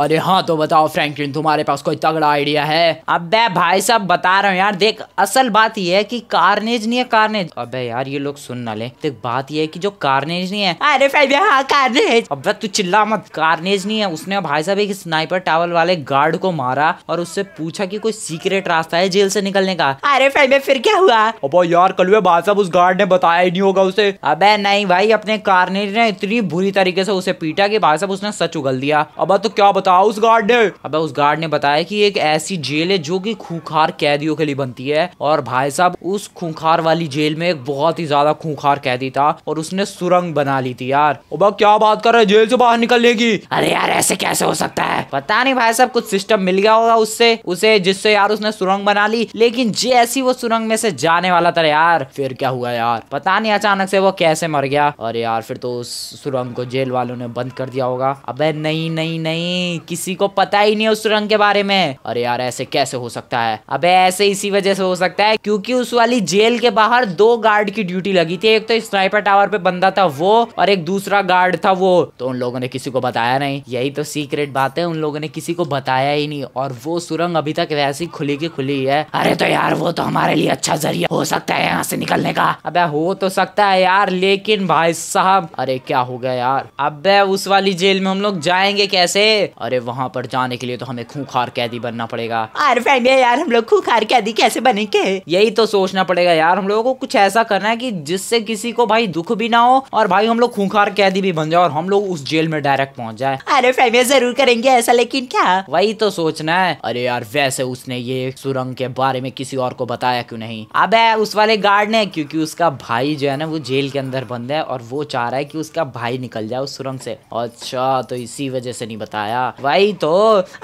अरे हाँ तो बताओ फ्रैंकलिन तुम्हारे पास कोई तगड़ा आइडिया है अबे भाई साहब बता रहा हूँ यार देख असल बात ये है कि कार्नेज नहीं है कार्नेज अबे यार ये लोग सुन ना ले देख बात ये है कि जो कार्नेज नहीं है अरे भाई हाँ कार्नेज अबे तू चिल्ला मत कार्नेज नहीं है उसने भाई साहब एक स्नाइपर टावल वाले गार्ड को मारा और उससे पूछा की कोई सीक्रेट रास्ता है जेल से निकलने का अरे भाई फिर क्या हुआ अब यार कल भाई साहब उस गार्ड ने बताया ही नहीं होगा उसे अब नहीं भाई अपने कार्नेज ने इतनी बुरी तरीके से उसे पीटा की भाई साहब उसने सच उगल दिया अब तो क्या बताओ उस गार्ड ने अब उस गार्ड ने बताया कि एक ऐसी जेल है जो कि खूंखार कैदियों के लिए बनती है और भाई साहब उस खूंखार वाली जेल में एक बहुत ही ज्यादा खूंखार कैदी था और उसने सुरंग बना ली थी यार क्या बात कर रहे जेल से बाहर निकलने की अरे यार ऐसे कैसे हो सकता है पता नहीं भाई साहब कुछ सिस्टम मिल गया होगा उससे उसे जिससे यार उसने सुरंग बना ली लेकिन जैसी वो सुरंग में से जाने वाला था यार फिर क्या हुआ यार पता नहीं अचानक से वो कैसे मर गया अरे यार फिर तो उस सुरंग को जेल वालों ने बंद कर दिया होगा अब नहीं नहीं नहीं नहीं किसी को पता ही नहीं उस सुरंग के बारे में अरे यार ऐसे कैसे हो सकता है अबे ऐसे इसी वजह से हो सकता है क्योंकि उस वाली जेल के बाहर दो गार्ड की ड्यूटी लगी थी एक तो स्नाइपर टावर पे बंदा था वो और एक दूसरा गार्ड था वो तो उन लोगों ने किसी को बताया नहीं यही तो सीक्रेट बात है उन लोगों ने किसी को बताया ही नहीं और वो सुरंग अभी तक वैसी खुली की खुली है अरे तो यार वो तो हमारे लिए अच्छा जरिया हो सकता है यहाँ से निकलने का अब हो तो सकता है यार लेकिन भाई साहब अरे क्या हो गया यार अब उस वाली जेल में हम लोग जाएंगे कैसे अरे वहाँ पर जाने के लिए तो हमें खूंखार कैदी बनना पड़ेगा अरे फैंडिया यार हम लोग खूखार कैदी कैसे बनेंगे यही तो सोचना पड़ेगा यार हम लोगों को कुछ ऐसा करना है कि जिससे किसी को भाई दुख भी ना हो और भाई हम लोग खूंखार कैदी भी बन जाए और हम लोग उस जेल में डायरेक्ट पहुँच जाए अरे फैमिया जरूर करेंगे ऐसा लेकिन क्या वही तो सोचना है अरे यार वैसे उसने ये सुरंग के बारे में किसी और को बताया क्यों नहीं अब उस वाले गार्ड ने क्योंकि उसका भाई जो है ना वो जेल के अंदर बंद है और वो चाह रहा है कि उसका भाई निकल जाए उस सुरंग से अच्छा तो इसी वजह से नहीं बताया वही तो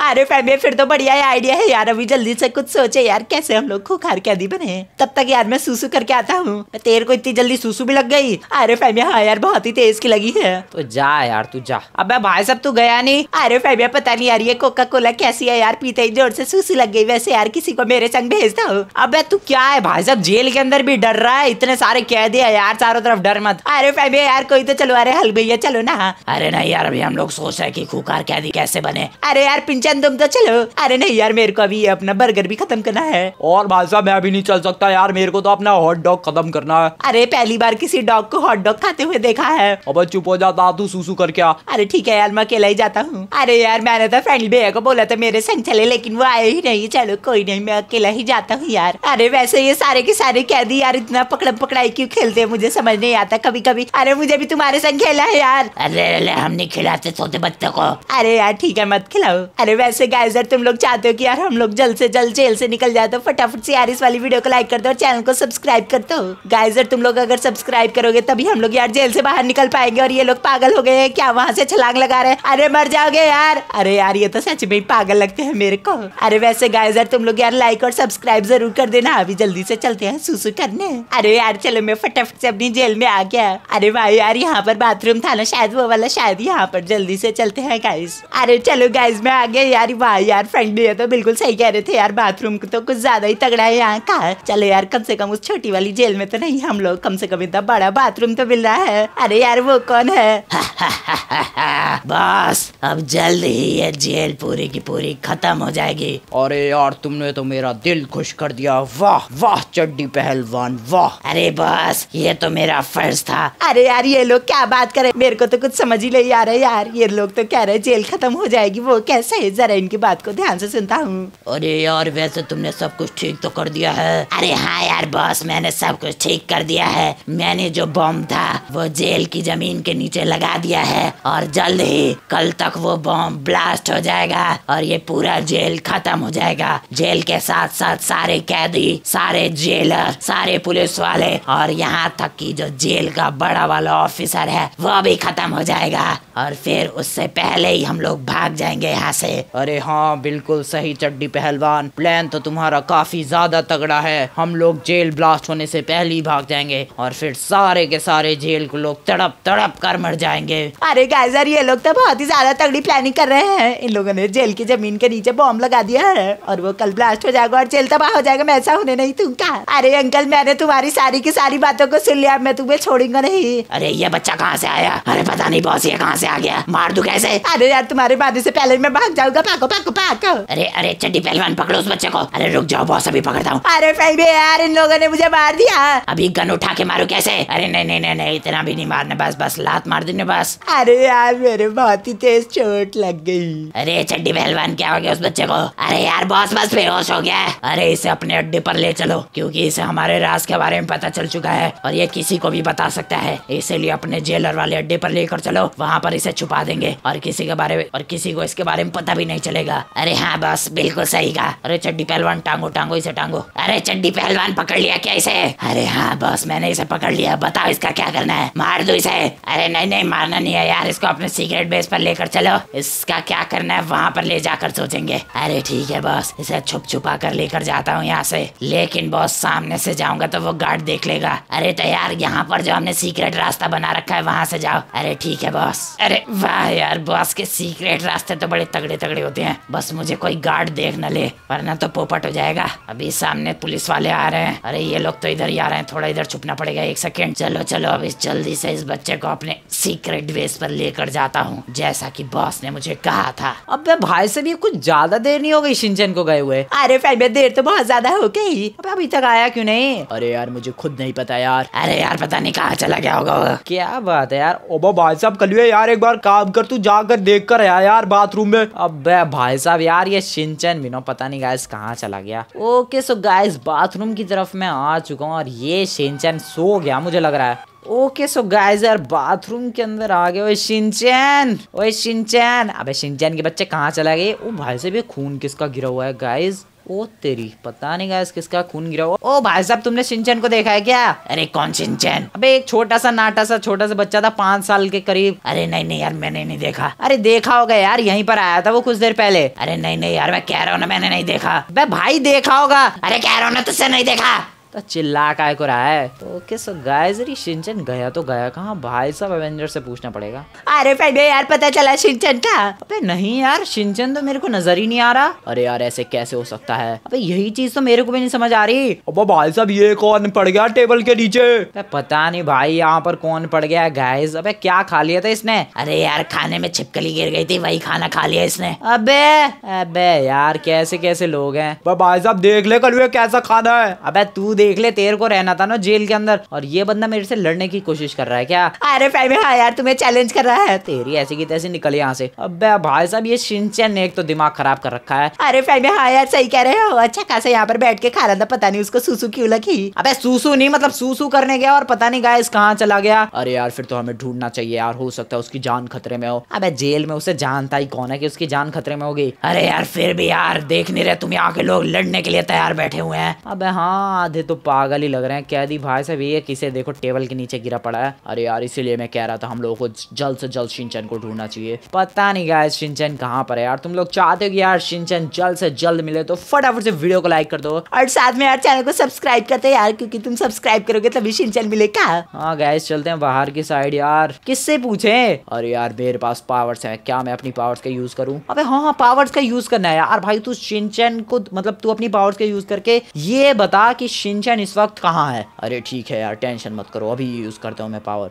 अरे फैमिली फिर तो बढ़िया आइडिया है यार अभी जल्दी से कुछ सोचे यार कैसे हम लोग खुखार कैदी बने तब तक यार मैं सुसु करके आता हूँ तेरे को इतनी जल्दी सुसु भी लग गई अरे फैमिया हाँ यार बहुत ही तेज की लगी है तो जा यार तू जा अब भाई सब तू गया नहीं अरे फैमिया पता नहीं यार ये कोका कोला कैसी है यार पीते ही जोर से सुसु लग गई वैसे यार किसी को मेरे संग भेजता हूँ अब तू क्या है भाई साहब जेल के अंदर भी डर रहा है इतने सारे कैदी है यार चारों तरफ डर मत अरे फैमिया यार कोई तो चलो अरे हल भैया चलो ना अरे नहीं यार अभी हम लोग सोच रहे की खुखार कैदी कैसे कैसे बने अरे यार पिंचन तुम तो चलो अरे नहीं यार मेरे को अभी अपना बर्गर भी खत्म करना है और भाई साहब मैं अभी नहीं चल सकता यार मेरे को तो अपना हॉट डॉग खत्म करना है अरे पहली बार किसी डॉग को हॉट डॉग खाते हुए देखा है अब चुप हो जाता तू सुसु कर क्या अरे ठीक है यार मैं अकेला ही जाता हूँ अरे यार मैंने तो फ्रेंड भैया को बोला था मेरे संग चले लेकिन वो आए ही नहीं चलो कोई नहीं मैं अकेला ही जाता हूँ यार अरे वैसे ये सारे के सारे कैदी यार इतना पकड़म पकड़ाई क्यों खेलते हैं मुझे समझ नहीं आता कभी कभी अरे मुझे भी तुम्हारे संग खेला है यार अरे अरे हम नहीं खिलाते छोटे बच्चों को अरे यार ठीक है मत खिलाओ अरे वैसे गाइस अगर तुम लोग चाहते हो कि यार हम लोग जल्द से जल्द जेल से निकल जाए तो फटाफट से यार इस वाली वीडियो को लाइक कर दो और चैनल को सब्सक्राइब कर दो गाइस अगर तुम लोग अगर सब्सक्राइब करोगे तभी हम लोग यार जेल से बाहर निकल पाएंगे और ये लोग पागल हो गए हैं क्या वहाँ से छलांग लगा रहे अरे मर जाओगे यार अरे यार ये तो सच में पागल लगते हैं मेरे को अरे वैसे गाइस अगर तुम लोग यार लाइक और सब्सक्राइब जरूर कर देना अभी जल्दी से चलते हैं सुसु करने अरे यार चलो मैं फटाफट से अपनी जेल में आ गया अरे भाई यार यहाँ पर बाथरूम था ना शायद वो वाला शायद यहाँ पर जल्दी से चलते हैं गाइस अरे अरे चलो गाइज में आ गया यार वाह यार फ्रेंडली है तो बिल्कुल सही कह रहे थे यार बाथरूम तो कुछ ज्यादा ही तगड़ा है यहाँ का चलो यार कम से कम उस छोटी वाली जेल में तो नहीं हम लोग कम से कम इतना बड़ा बाथरूम तो मिल रहा है अरे यार वो कौन है बस अब जल्द ही ये जेल पूरी की पूरी खत्म हो जाएगी अरे यार तुमने तो मेरा दिल खुश कर दिया वाह वाह चड्डी पहलवान वाह अरे बस ये तो मेरा फर्ज था अरे यार ये लोग क्या बात करे मेरे को तो कुछ समझ ही नहीं आ रहा है यार ये लोग तो कह रहे जेल खत्म हो जाएगी वो कैसे है जरा इनकी बात को ध्यान से सुनता हूँ अरे यार वैसे तुमने सब कुछ ठीक तो कर दिया है अरे हाँ यार बॉस मैंने सब कुछ ठीक कर दिया है मैंने जो बॉम्ब था वो जेल की जमीन के नीचे लगा दिया है और जल्द ही कल तक वो बॉम्ब ब्लास्ट हो जाएगा और ये पूरा जेल खत्म हो जाएगा जेल के साथ साथ सारे कैदी सारे जेलर सारे पुलिस वाले और यहाँ तक की जो जेल का बड़ा वाला ऑफिसर है वो भी खत्म हो जाएगा और फिर उससे पहले ही हम लोग भाग जाएंगे यहाँ से अरे हाँ बिल्कुल सही चड्डी पहलवान प्लान तो तुम्हारा काफी ज्यादा तगड़ा है हम लोग जेल ब्लास्ट होने से पहले ही भाग जाएंगे और फिर सारे के सारे जेल को लोग तड़प तड़प कर मर जाएंगे अरे गाइजर ये लोग तो बहुत ही ज्यादा तगड़ी प्लानिंग कर रहे हैं इन लोगों ने जेल की जमीन के नीचे बॉम्ब लगा दिया है और वो कल ब्लास्ट हो जाएगा और जेल तबाह हो जाएगा मैं ऐसा होने नहीं का अरे अंकल मैंने तुम्हारी सारी की सारी बातों को सुन लिया मैं तुम्हें छोड़ूंगा नहीं अरे ये बच्चा कहाँ से आया अरे पता नहीं बॉस ये कहाँ से आ गया मार दू कैसे अरे यार तुम्हारे बाद इसे पहले मैं भाग जाऊंगा पाको पाको पाको अरे अरे चड्डी पहलवान पकड़ो उस बच्चे को अरे रुक जाओ बॉस अभी पकड़ता हूँ अरे भाई यार इन लोगों ने मुझे मार दिया अभी गन उठा के मारो कैसे अरे नहीं नहीं नहीं नहीं इतना भी नहीं मारने बस बस लात मार देने बस अरे यार मेरे बहुत ही तेज चोट लग गई अरे चड्डी पहलवान क्या हो गया उस बच्चे को अरे यार बॉस बस बेहोश हो गया अरे इसे अपने अड्डे पर ले चलो क्यूँकी इसे हमारे राज के बारे में पता चल चुका है और ये किसी को भी बता सकता है इसीलिए अपने जेलर वाले अड्डे पर लेकर चलो वहाँ पर इसे छुपा देंगे और किसी के बारे में और किसी को इसके बारे में पता भी नहीं चलेगा अरे हाँ बस बिल्कुल सही कहा अरे चड्डी पहलवान टांगो टांगो इसे टांगो अरे चड्डी पहलवान पकड़ लिया क्या इसे अरे हाँ बस मैंने इसे पकड़ लिया बताओ इसका क्या करना है मार दो इसे अरे नहीं नहीं मारना नहीं है यार इसको अपने सीक्रेट बेस पर लेकर चलो इसका क्या करना है वहाँ पर ले जाकर सोचेंगे अरे ठीक है बॉस इसे छुप छुपा कर लेकर जाता हूँ यहाँ से लेकिन बॉस सामने से जाऊंगा तो वो गार्ड देख लेगा अरे तो यार यहाँ पर जो हमने सीक्रेट रास्ता बना रखा है वहाँ से जाओ अरे ठीक है बॉस अरे वाह यार बॉस के सीक्रेट सीक्रेट रास्ते तो बड़े तगड़े तगड़े होते हैं बस मुझे कोई गार्ड देख न ले वरना तो पोपट हो जाएगा अभी सामने पुलिस वाले आ रहे हैं अरे ये लोग तो इधर ही आ रहे हैं थोड़ा इधर छुपना पड़ेगा एक सेकेंड चलो चलो अब इस जल्दी से इस बच्चे को अपने सीक्रेट बेस पर लेकर जाता हूँ जैसा की बॉस ने मुझे कहा था अब भाई से भी कुछ ज्यादा देर नहीं हो गई सिंचन को गए हुए अरे भाई देर तो बहुत ज्यादा हो गई अब अभी तक आया क्यों नहीं अरे यार मुझे खुद नहीं पता यार अरे यार पता नहीं कहाँ चला गया होगा क्या बात है यार ओबो भाई साहब कल यार एक बार काम कर तू जाकर देख कर आया यार बाथरूम में अब भाई साहब यार ये सिंचन भी ना पता नहीं गायस कहाँ चला गया ओके सो गाइस बाथरूम की तरफ मैं आ चुका हूँ और ये सिंचन सो गया मुझे लग रहा है ओके सो गाइस यार बाथरूम के अंदर आ गए ओए शिनचैन ओए अबे शिनचैन के बच्चे कहाँ चला गए ओ भाई से भी खून किसका गिरा हुआ है गाइस ओ तेरी पता नहीं गाइस किसका खून गिरा हुआ ओ भाई साहब तुमने सिंचन को देखा है क्या अरे कौन सिंचन अबे एक छोटा सा नाटा सा छोटा सा बच्चा था पांच साल के करीब अरे नहीं नहीं यार मैंने नहीं देखा अरे देखा होगा यार यहीं पर आया था वो कुछ देर पहले अरे नहीं नहीं यार मैं कह रहा हूँ ना मैंने नहीं देखा भाई देखा होगा अरे कह रहा हूँ ना तुझसे नहीं देखा तो चिल्ला का एक रहा है तो ओके सो गाइस री शिनचन गया तो गया कहाँ भाई साहब एवेंजर से पूछना पड़ेगा अरे पहले यार पता चला शिनचन का अबे नहीं यार शिनचन तो मेरे को नजर ही नहीं आ रहा अरे यार ऐसे कैसे हो सकता है अबे यही चीज तो मेरे को भी नहीं समझ आ रही अब भाई साहब ये कौन पड़ गया टेबल के नीचे पता नहीं भाई यहाँ पर कौन पड़ गया गाइस अबे क्या खा लिया था इसने अरे यार खाने में छिपकली गिर गई थी वही खाना खा लिया इसने अबे अबे यार कैसे कैसे लोग हैं भाई साहब देख ले कल कैसा खाना है अबे तू देख ले तेरे को रहना था ना जेल के अंदर और ये बंदा मेरे से लड़ने की कोशिश कर रहा है क्या अरे फैमे हाँ यार तुम्हें चैलेंज कर रहा है तेरी ऐसी की तैसी निकल यहाँ से अब भाई साहब ये सिंचन ने एक तो दिमाग खराब कर रखा है अरे फैमे हाँ यार सही कह रहे हो अच्छा खासा यहाँ पर बैठ के खा रहा था पता नहीं उसको सुसु क्यों लगी अब सुसु नहीं मतलब सुसु करने गया और पता नहीं गाइस कहाँ चला गया अरे यार फिर तो हमें ढूंढना चाहिए यार हो सकता है उसकी जान खतरे में हो अब जेल में उसे जानता ही कौन है कि उसकी जान खतरे में होगी अरे यार फिर भी यार देख नहीं रहे तुम यहाँ के लोग लड़ने के लिए तैयार बैठे हुए हैं अब हाँ आधे तो तो पागल ही लग रहे हैं कैदी भाई साहब ये किसे देखो टेबल के नीचे गिरा पड़ा है अरे यार इसीलिए मैं कह रहा था हम लोगों को जल्द से जल्द शिनचन को ढूंढना चाहिए पता नहीं गाय शिनचन कहाँ पर है यार तुम लोग चाहते हो कि यार शिनचन जल्द से जल्द मिले तो फटाफट से वीडियो को लाइक कर दो और साथ में यार चैनल को सब्सक्राइब करते यार क्योंकि तुम सब्सक्राइब करोगे तभी शिनचन मिलेगा हाँ गैस चलते हैं बाहर की साइड यार किससे पूछे अरे यार मेरे पास पावर्स है क्या मैं अपनी पावर्स का यूज करूँ अबे हाँ हाँ पावर्स का यूज करना है यार भाई तू शिनचन को मतलब तू अपनी पावर्स का यूज करके ये बता की शिनचैन इस वक्त कहाँ है अरे ठीक है यार टेंशन मत करो अभी यूज करता हूँ मैं पावर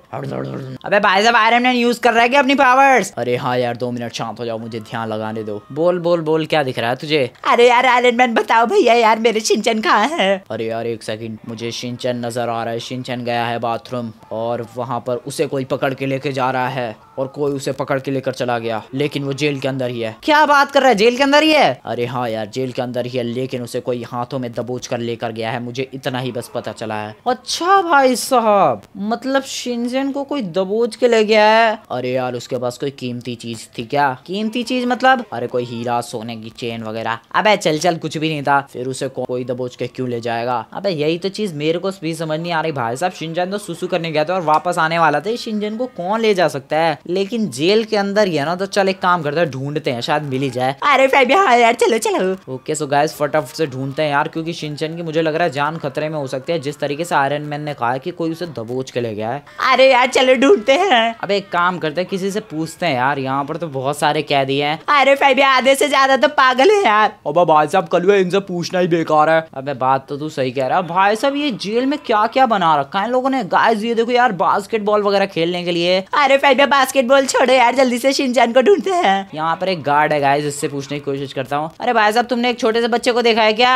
अबे भाई साहब आयरन मैन यूज कर रहा है क्या अपनी पावर्स अरे हाँ यार दो मिनट शांत हो जाओ मुझे ध्यान लगाने दो बोल बोल बोल क्या दिख रहा है तुझे अरे यार आयरन मैन बताओ भैया यार मेरे शिनचैन कहाँ है अरे यार एक सेकंड मुझे शिनचैन नजर आ रहा है शिनचैन गया है बाथरूम और वहाँ पर उसे कोई पकड़ के लेके जा रहा है और कोई उसे पकड़ के लेकर चला गया लेकिन वो जेल के अंदर ही है क्या बात कर रहा है जेल के अंदर ही है अरे हाँ यार जेल के अंदर ही है लेकिन उसे कोई हाथों में दबोच कर लेकर गया है मुझे इतना ही बस पता चला है अच्छा भाई साहब मतलब शिंजन को कोई दबोच के ले गया है अरे यार उसके पास कोई कीमती चीज थी क्या कीमती चीज मतलब अरे कोई हीरा सोने की चेन वगैरह अबे चल चल कुछ भी नहीं था फिर उसे को, कोई दबोच के क्यों ले जाएगा अबे यही तो चीज मेरे को भी समझ नहीं आ रही भाई साहब शिंजन तो सुसु करने गया था और वापस आने वाला था शिंजन को कौन ले जा सकता है लेकिन जेल के अंदर ही है ना तो चल एक काम करते हैं ढूंढते हैं शायद मिली जाए अरे हाँ यार चलो चलो ओके सो गाय फटाफट से ढूंढते हैं यार क्योंकि शिंचन की मुझे लग रहा है जान खत्म खतरे में हो सकते हैं जिस तरीके से आयरन मैन ने कहा कि कोई उसे दबोच के ले गया है अरे यार चलो ढूंढते हैं अब एक काम करते हैं किसी से पूछते हैं यार यहाँ पर तो बहुत सारे कैदी हैं अरे फैबी आधे से ज्यादा तो पागल है यार अब भाई साहब कल इनसे पूछना ही बेकार है अब बात तो तू सही कह रहा है भाई साहब ये जेल में क्या क्या बना रखा है लोगों ने गाइस ये देखो यार बास्केटबॉल वगैरह खेलने के लिए अरे फैबी बास्केटबॉल छोड़ो यार जल्दी से शिनचान को ढूंढते हैं यहाँ पर एक गार्ड है गाइस इससे पूछने की कोशिश करता हूँ अरे भाई साहब तुमने एक छोटे से बच्चे को देखा है क्या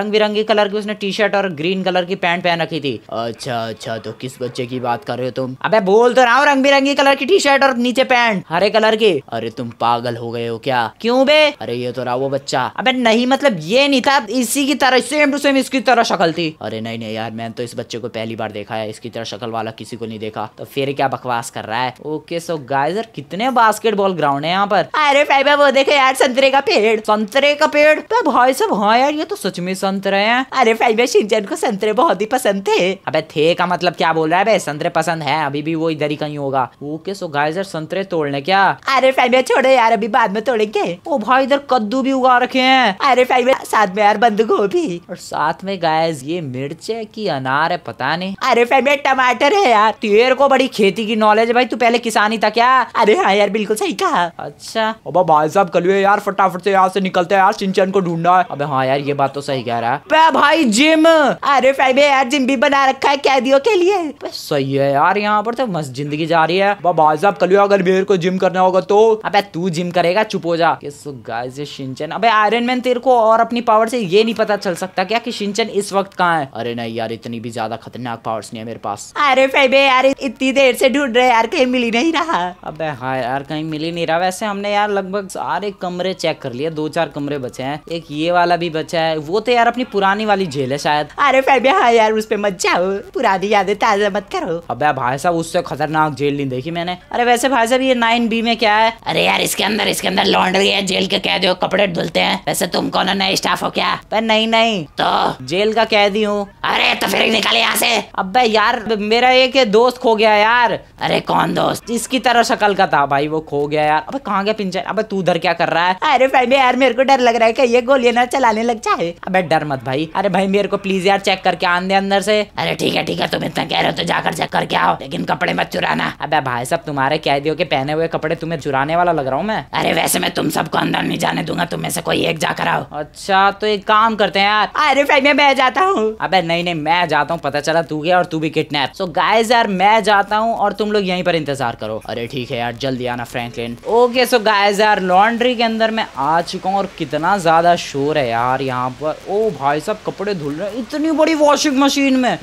रंग बिरंगी कलर की उसने टी शर्ट और ग्रीन कलर की पैंट पहन रखी थी अच्छा अच्छा तो किस बच्चे की बात कर रहे हो तुम अबे बोल तो रहा हूँ रंग बिरंगी कलर की टी शर्ट और नीचे पैंट हरे कलर की अरे तुम पागल हो गए हो क्या क्यों बे अरे ये तो रहा वो बच्चा अबे नहीं मतलब ये नहीं था इसी की तरह सेम टू सेम इसकी तरह शक्ल थी अरे नहीं नहीं यार मैंने तो इस बच्चे को पहली बार देखा है इसकी तरह शक्ल वाला किसी को नहीं देखा तो फिर क्या बकवास कर रहा है ओके सो गायर कितने बास्केटबॉल ग्राउंड है यहाँ पर अरे फाइबर वो देखो यार संतरे का पेड़ संतरे का पेड़ तो भाई सब हाँ यार ये तो सच में संतरे हैं अरे फाइबर फ्रेंड को संतरे बहुत ही पसंद थे अबे थे का मतलब क्या बोल रहा है संतरे पसंद है अभी भी वो इधर ही कहीं होगा ओके सो गाइस यार संतरे तोड़ने क्या अरे फैमिया छोड़ो यार अभी बाद में तोड़ेंगे ओ भाई इधर कद्दू भी उगा रखे हैं अरे फैमिया साथ में यार बंद गोभी और साथ में गाइस ये मिर्च है की अनार है पता नहीं अरे फैमिया टमाटर है यार तेरे को बड़ी खेती की नॉलेज है भाई तू पहले किसान ही था क्या अरे हाँ यार बिल्कुल सही कहा अच्छा अब भाई साहब कल यार फटाफट से यहाँ से निकलते हैं यार सिंचन को ढूंढा है अबे हाँ यार ये बात तो सही कह रहा है भाई जिम अरे फाइव यार जिम भी बना रखा है कैदियों के लिए सही है यार यहाँ पर तो मस्त जिंदगी जा रही है बाबा साहब कल अगर मेरे को जिम करना होगा तो अबे तू जिम करेगा चुप हो जा सिंचन अबे आयरन मैन तेरे को और अपनी पावर से ये नहीं पता चल सकता क्या कि सिंचन इस वक्त कहाँ है अरे नहीं यार इतनी भी ज्यादा खतरनाक पावर्स नहीं है मेरे पास अरे फेबे यार इतनी देर से ढूंढ रहे यार कहीं मिली नहीं रहा अब हाँ यार कहीं मिल ही नहीं रहा वैसे हमने यार लगभग सारे कमरे चेक कर लिए दो चार कमरे बचे हैं एक ये वाला भी बचा है वो तो यार अपनी पुरानी वाली जेल है शायद अरे फैबिया हाँ यार उस पर मत जाओ पुरानी यादें ताजा मत करो अबे भाई साहब उससे खतरनाक जेल नहीं देखी मैंने अरे वैसे भाई साहब ये नाइन बी में क्या है अरे यार इसके अंदर इसके अंदर लॉन्ड्री है जेल के हो कपड़े धुलते हैं वैसे तुम कौन नए स्टाफ हो क्या पर नहीं नहीं तो जेल का कैदी हूँ अरे तो फिर निकाले यहाँ से अब यार मेरा एक दोस्त खो गया यार अरे कौन दोस्त इसकी तरह शक्ल का था भाई वो खो गया यार अब कहाँ गया पिंचर अब तू उधर क्या कर रहा है अरे भाई यार मेरे को डर लग रहा है कि ये गोलियां ना चलाने लग जाए अबे डर मत भाई अरे भाई मेरे को प्लीज प्लीज यार चेक करके आन दे अंदर से अरे ठीक है ठीक है तुम इतना कह रहे हो तो जाकर चेक करके आओ लेकिन कपड़े मत चुराना अब भाई साहब तुम्हारे कैदियों के पहने हुए कपड़े तुम्हें चुराने वाला लग रहा हूँ मैं अरे वैसे मैं तुम सबको अंदर नहीं जाने दूंगा तुम्हें से कोई एक जाकर आओ अच्छा तो एक काम करते हैं यार अरे भाई मैं जाता हूँ अब नहीं नहीं मैं जाता हूँ पता चला तू गया और तू भी किडनेप सो गाइज यार मैं जाता हूँ और तुम लोग यहीं पर इंतजार करो अरे ठीक है यार जल्दी आना फ्रैंकलिन ओके सो गाइज यार लॉन्ड्री के अंदर मैं आ चुका हूँ और कितना ज्यादा शोर है यार यहाँ पर ओ भाई साहब कपड़े धुल रहे इतनी बड़ी वॉशिंग मशीन में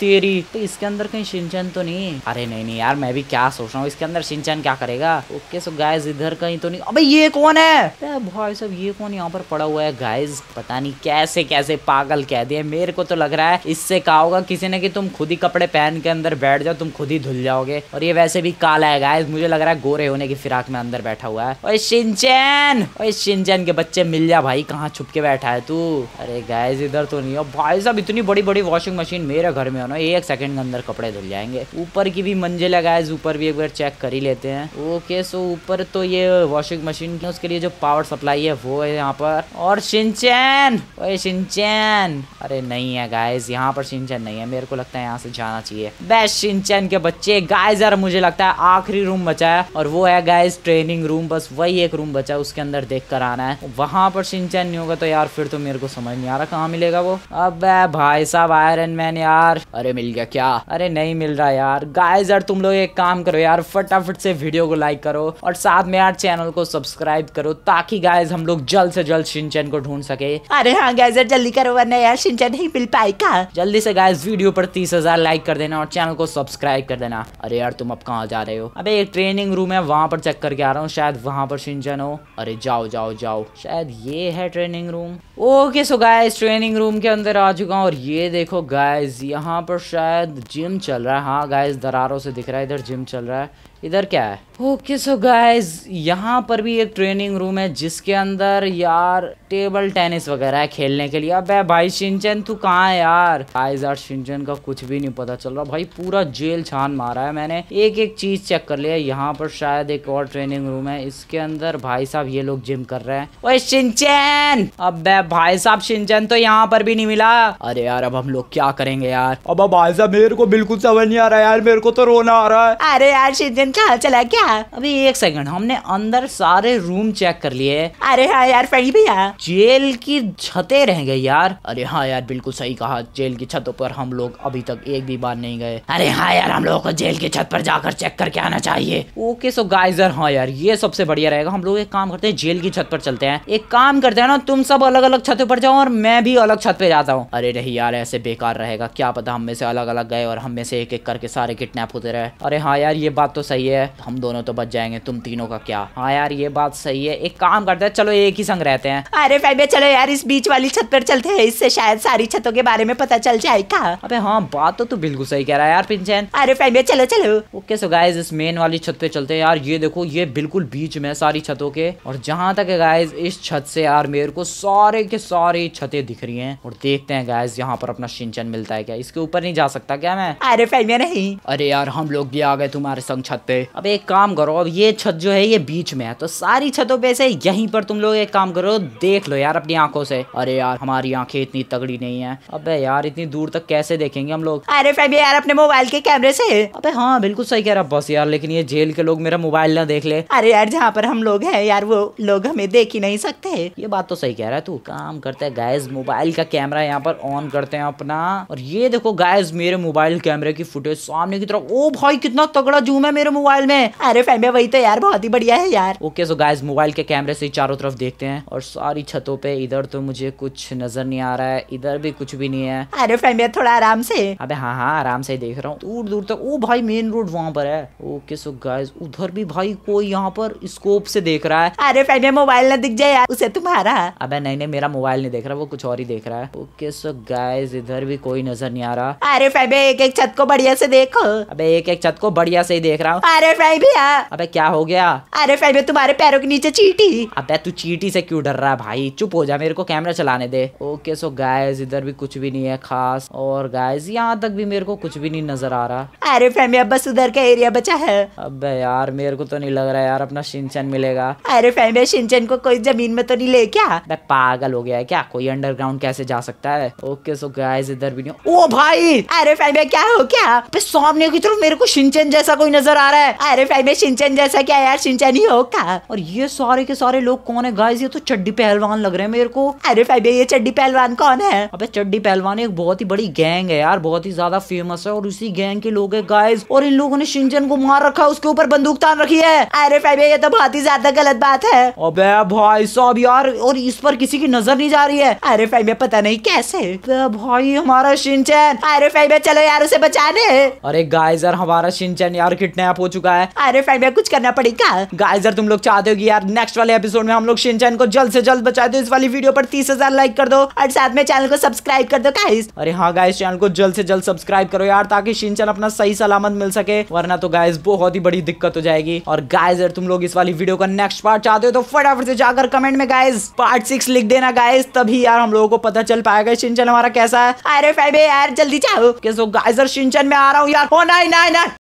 तेरी तो इसके अंदर कहीं सिंचन तो नहीं अरे नहीं नहीं यार मैं भी क्या सोच रहा हूँ इसके अंदर सिंचन क्या करेगा ओके सो गाइस इधर कहीं तो नहीं अबे ये कौन है भाई सब ये कौन यहाँ पर पड़ा हुआ है गाइस पता नहीं कैसे कैसे पागल कह दिए मेरे को तो लग रहा है इससे कहा होगा किसी ने की तुम खुद ही कपड़े पहन के अंदर बैठ जाओ तुम खुद ही धुल जाओगे और ये वैसे भी काला है गाइस मुझे लग रहा है गोरे होने की फिराक में अंदर बैठा हुआ है और सिंचन और के बच्चे मिल जा भाई कहाँ छुप के बैठा है तू अरे गाइस इधर तो नहीं हो भाई साहब इतनी बड़ी बड़ी वॉशिंग मशीन मेरे घर में हो ना एक सेकंड के अंदर कपड़े धुल जाएंगे ऊपर की भी मंजिल लगाए ऊपर भी एक बार चेक कर ही लेते हैं ओके सो ऊपर तो ये वॉशिंग मशीन की उसके लिए जो पावर सप्लाई है वो है यहाँ पर और सिंचैन ओए सिंचैन अरे नहीं है गायस यहाँ पर सिंचैन नहीं है मेरे को लगता है यहाँ से जाना चाहिए बेस्ट सिंचैन के बच्चे गाइज यार मुझे लगता है आखिरी रूम बचा है और वो है गायस ट्रेनिंग रूम बस वही एक रूम बचा है उसके अंदर देख कर आना है वहां पर सिंचैन नहीं होगा तो यार फिर तो मेरे को समझ नहीं आ रहा कहाँ मिलेगा वो अब है भाई साहब आयरन मैन यार अरे मिल गया क्या अरे नहीं मिल रहा यार गाइस यार तुम लोग एक काम करो यार फटाफट से वीडियो को लाइक करो और साथ में यार चैनल को सब्सक्राइब करो ताकि गाइस हम लोग जल्द से जल्द सिंचन को ढूंढ सके अरे हाँ गाइस यार जल्दी करो वरना यार सिंचन नहीं मिल पाएगा जल्दी से गाइस वीडियो पर तीस हजार लाइक कर देना और चैनल को सब्सक्राइब कर देना अरे यार तुम अब कहाँ जा रहे हो अब एक ट्रेनिंग रूम है वहां पर चेक करके आ रहा हूँ शायद वहां पर सिंचन हो अरे जाओ जाओ जाओ शायद ये है training room okay so guys training room के अंदर आ चुका चुका हूँ और ये देखो गाइस यहाँ पर शायद जिम चल रहा है हाँ गायज दरारों से दिख रहा है इधर जिम चल रहा है इधर क्या है ओके सो गाइस यहाँ पर भी एक ट्रेनिंग रूम है जिसके अंदर यार टेबल टेनिस वगैरह है खेलने के लिए अबे भाई शिंचन तू कहा है यार गाइस यार शिंचन का कुछ भी नहीं पता चल रहा भाई पूरा जेल छान मारा है मैंने एक एक चीज चेक कर लिया यहाँ पर शायद एक और ट्रेनिंग रूम है इसके अंदर भाई साहब ये लोग जिम कर रहे हैं ओए शिंचन अब भाई साहब शिंचन तो यहाँ पर भी नहीं मिला अरे यार अब हम लोग क्या करेंगे यार अब भाई साहब मेरे को बिल्कुल समझ नहीं आ रहा यार मेरे को तो रोना आ रहा है अरे यार शिंचन क्या चला क्या क्या अभी एक सेकंड हमने अंदर सारे रूम चेक कर लिए अरे हाँ यार फणी भैया जेल की छतें रह गई यार अरे हाँ यार बिल्कुल सही कहा जेल की छतों पर हम लोग अभी तक एक भी बार नहीं गए अरे हाँ यार हम लोगों को जेल की छत पर जाकर चेक करके आना चाहिए ओके सो गाइजर हाँ यार ये सबसे बढ़िया रहेगा हम लोग एक काम करते हैं जेल की छत पर चलते हैं एक काम करते हैं ना तुम सब अलग अलग छतों पर जाओ और मैं भी अलग छत पे जाता हूँ अरे नहीं यार ऐसे बेकार रहेगा क्या पता हम में से अलग अलग गए और हम में से एक एक करके सारे किडनैप होते रहे अरे हाँ यार ये बात तो सही है हम दोनों दोनों तो बच जाएंगे तुम तीनों का क्या हाँ यार ये बात सही है एक काम करते हैं चलो एक ही संग रहते हैं अरे फैबिया चलो यार इस बीच वाली छत पर चलते हैं इससे शायद सारी छतों के बारे में पता चल जाएगा अबे हाँ बात तो तू बिल्कुल सही कह रहा है यार पिंचन अरे फैबिया चलो चलो ओके सो गाइज इस मेन वाली छत पे चलते हैं यार ये देखो ये बिल्कुल बीच में सारी छतों के और जहाँ तक है गाइज इस छत से यार मेरे को सारे के सारे छतें दिख रही हैं और देखते हैं गाइज यहाँ पर अपना सिंचन मिलता है क्या इसके ऊपर नहीं जा सकता क्या मैं अरे फैमिया नहीं अरे यार हम लोग भी आ गए तुम्हारे संग छत पे अब एक काम काम करो अब ये छत जो है ये बीच में है तो सारी छतों पे से यहीं पर तुम लोग एक काम करो देख लो यार अपनी आंखों से अरे यार हमारी आंखें इतनी तगड़ी नहीं है अबे यार इतनी दूर तक कैसे देखेंगे हम लोग अरे फैमिली यार अपने मोबाइल के कैमरे से अबे हाँ बिल्कुल सही कह रहा बस यार लेकिन ये जेल के लोग मेरा मोबाइल ना देख ले अरे यार जहाँ पर हम लोग है यार वो लोग हमें देख ही नहीं सकते ये बात तो सही कह रहा है तू काम करते है गायस मोबाइल का कैमरा यहाँ पर ऑन करते हैं अपना और ये देखो गायस मेरे मोबाइल कैमरे की फुटेज सामने की तरफ ओ भाई कितना तगड़ा जूम है मेरे मोबाइल में अरे फैम वही तो यार बहुत ही बढ़िया है यार ओके सो गाइज मोबाइल के कैमरे से चारों तरफ देखते हैं और सारी छतों पे इधर तो मुझे कुछ नजर नहीं आ रहा है इधर भी कुछ भी नहीं है अरे फैम थोड़ा आराम से अबे हाँ हाँ आराम से देख रहा हूँ दूर दूर तक ओ भाई मेन रोड वहाँ पर है ओके सो गाइज उधर भी भाई कोई यहाँ पर स्कोप से देख रहा है अरे फैम मोबाइल ना दिख जाए यार उसे तुम्हारा अब नहीं नहीं मेरा मोबाइल नहीं देख रहा वो कुछ और ही देख रहा है ओके सो गाइज इधर भी कोई नजर नहीं आ रहा अरे फैबे एक एक छत को बढ़िया से देखो अबे एक एक छत को बढ़िया से ही देख रहा हूँ अरे फैबे यार अबे क्या हो गया अरे फिर तुम्हारे पैरों के नीचे चीटी अबे तू चीटी से क्यों डर रहा है भाई चुप हो जा मेरे को कैमरा चलाने दे ओके सो गाइस इधर भी कुछ भी नहीं है खास और गाइस यहाँ तक भी मेरे को कुछ भी नहीं नजर आ रहा अरे फिर मैं बस उधर का एरिया बचा है अब यार मेरे को तो नहीं लग रहा यार अपना सिंचन मिलेगा अरे मैं सिंचन को कोई जमीन में तो नहीं ले क्या पागल हो गया है क्या कोई अंडरग्राउंड कैसे जा सकता है ओके सो गाइस इधर भी नहीं ओ भाई अरे फैमिली क्या हो क्या सामने की तरफ मेरे को सिंचन जैसा कोई नजर आ रहा है अरे फैमिली सिंचन जैसा क्या यार सिंचन ही होगा और ये सारे के सारे लोग कौन है गाइस ये तो चड्डी पहलवान लग रहे हैं मेरे को अरे फाइबिया ये चड्डी पहलवान कौन है अबे चड्डी पहलवान एक बहुत ही बड़ी गैंग है यार बहुत ही ज्यादा फेमस है और उसी गैंग के लोग है गाइस और इन लोगों ने सिंचन को मार रखा उसके ऊपर बंदूक तान रखी है अरे फाइबिया ये तो बहुत ही ज्यादा गलत बात है अब भाई साहब यार और इस पर किसी की नजर नहीं जा रही है अरे फाइबिया पता नहीं कैसे भाई हमारा सिंचन अरे फाइबिया चलो यार उसे बचाने अरे गाइस यार हमारा सिंचन यार किडनैप हो चुका है फाइट बैक कुछ करना पड़ेगा गाइस अगर तुम लोग चाहते हो कि यार नेक्स्ट वाले एपिसोड में हम लोग शिनचैन को जल्द से जल्द बचा दो इस वाली वीडियो पर तीस हजार लाइक कर दो और साथ में चैनल को सब्सक्राइब कर दो गाइस अरे हाँ गाइस चैनल को जल्द से जल्द सब्सक्राइब करो यार ताकि शिनचैन अपना सही सलामत मिल सके वरना तो गाइस बहुत ही बड़ी दिक्कत हो जाएगी और गाइस अगर तुम लोग इस वाली वीडियो का नेक्स्ट पार्ट चाहते हो तो फटाफट से जाकर कमेंट में गाइस पार्ट सिक्स लिख देना गाइस तभी यार हम लोगों को पता चल पाएगा शिनचैन हमारा कैसा है अरे फाइबे यार जल्दी जाओ कैसे गाइजर शिनचैन में आ रहा हूँ यार ओ नहीं नहीं नहीं